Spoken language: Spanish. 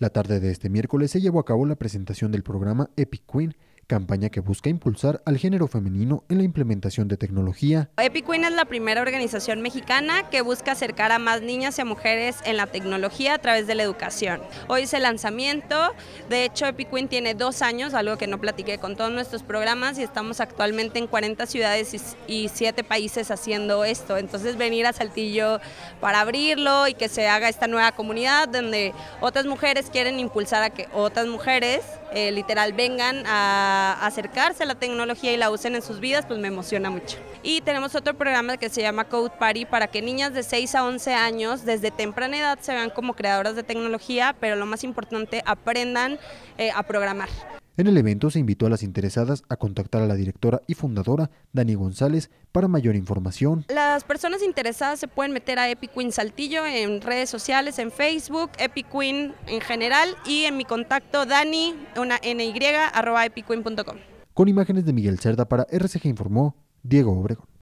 La tarde de este miércoles se llevó a cabo la presentación del programa Epic Queen, campaña que busca impulsar al género femenino en la implementación de tecnología. EpiQueen es la primera organización mexicana que busca acercar a más niñas y a mujeres en la tecnología a través de la educación. Hoy es el lanzamiento, de hecho EpiQueen tiene dos años, algo que no platiqué con todos nuestros programas y estamos actualmente en 40 ciudades y 7 países haciendo esto, entonces venir a Saltillo para abrirlo y que se haga esta nueva comunidad donde otras mujeres quieren impulsar a que otras mujeres eh, literal vengan a acercarse a la tecnología y la usen en sus vidas, pues me emociona mucho. Y tenemos otro programa que se llama Code Party para que niñas de 6 a 11 años desde temprana edad se vean como creadoras de tecnología, pero lo más importante, aprendan eh, a programar. En el evento se invitó a las interesadas a contactar a la directora y fundadora Dani González para mayor información. Las personas interesadas se pueden meter a Queen Saltillo en redes sociales, en Facebook, Queen en general y en mi contacto Dani, una ny, arroba Con imágenes de Miguel Cerda para RCG Informó, Diego Obregón.